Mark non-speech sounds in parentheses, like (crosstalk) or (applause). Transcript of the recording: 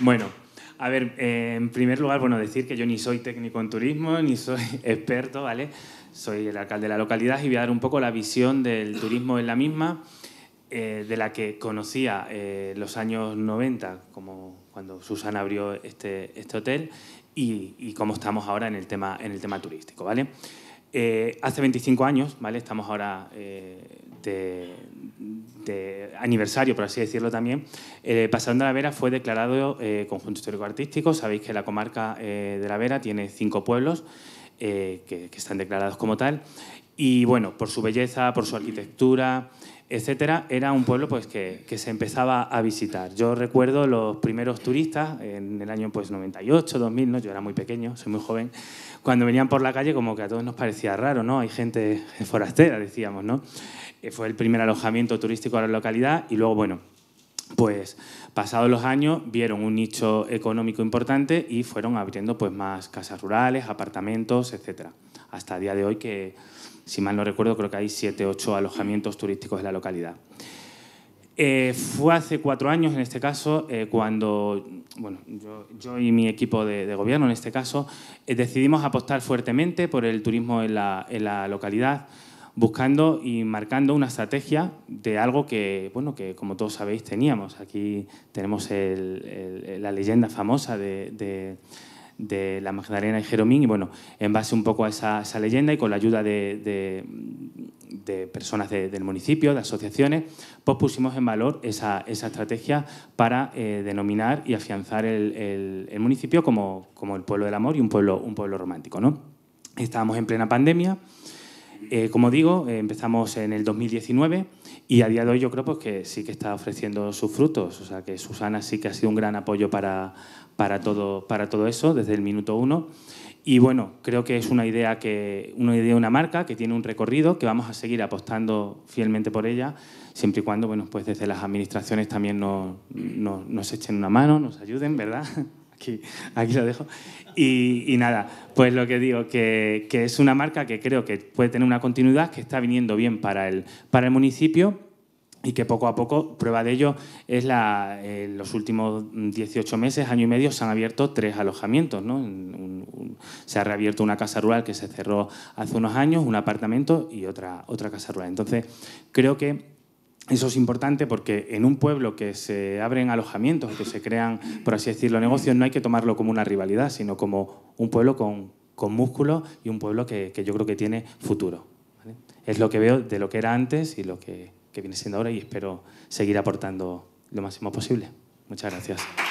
Bueno, a ver, eh, en primer lugar, bueno, decir que yo ni soy técnico en turismo, (laughs) ni soy experto, ¿vale? Soy el alcalde de la localidad y voy a dar un poco la visión del turismo en la misma, eh, de la que conocía eh, los años 90, como cuando Susana abrió este, este, hotel, y, y, cómo estamos ahora en el tema, en el tema turístico, ¿vale? hace 25 años, ¿vale? Estamos ahora de, de aniversario, por así decirlo también, eh, pasando de la Vera fue declarado eh, conjunto histórico-artístico. Sabéis que la comarca eh, de la Vera tiene cinco pueblos que, están declarados como tal y bueno, por su belleza, por su arquitectura, etcétera, era un pueblo pues, que, se empezaba a visitar. Yo recuerdo los primeros turistas en el año pues, 98, 2000, ¿no? yo era muy pequeño, soy muy joven, cuando venían por la calle como que a todos nos parecía raro, ¿no? Hay gente forastera, decíamos, ¿no? Eh, fue el primer alojamiento turístico de la localidad y luego, bueno, pues pasados los años vieron un nicho económico importante y fueron abriendo pues más casas rurales, apartamentos, etcétera. Hasta el día de hoy que si mal no recuerdo, creo que hay siete ocho alojamientos turísticos en la localidad. Eh, fue hace cuatro años, en este caso, eh, cuando bueno, yo, y mi equipo de, gobierno, en este caso, eh, decidimos apostar fuertemente por el turismo en la, localidad, buscando y marcando una estrategia de algo que, bueno, que como todos sabéis teníamos. Aquí tenemos la leyenda famosa de de la Magdalena y Jeromín. Y bueno, en base un poco a esa, leyenda y con la ayuda de, personas del municipio, de asociaciones, pues pusimos en valor esa, estrategia para eh, denominar y afianzar el, municipio como, el pueblo del amor y un pueblo, un pueblo romántico. ¿no? Estábamos en plena pandemia. Eh, como digo, eh, empezamos en el 2019 y a día de hoy yo creo pues, que sí que está ofreciendo sus frutos. O sea, que Susana sí que ha sido un gran apoyo para, para, todo, para todo eso desde el minuto uno. Y bueno, creo que es una idea, que, una idea, una marca que tiene un recorrido, que vamos a seguir apostando fielmente por ella, siempre y cuando, bueno, pues desde las administraciones también nos echen una mano, nos ayuden, ¿verdad? (laughs) aquí, lo dejo. Y, nada, pues lo que digo, que, es una marca que creo que puede tener una continuidad, que está viniendo bien para el, para el municipio y que poco a poco, prueba de ello, es la, eh, los últimos 18 meses, año y medio, se han abierto tres alojamientos. se ha reabierto una casa rural que se cerró hace unos años, un apartamento y otra, otra casa rural. Entonces, creo que eso es importante porque en un pueblo que se abren alojamientos, que se crean, por así decirlo, negocios, no hay que tomarlo como una rivalidad, sino como un pueblo con, con músculo y un pueblo que, yo creo que tiene futuro. Es lo que veo de lo que era antes y lo que viene siendo ahora y espero seguir aportando lo máximo posible. Muchas gracias.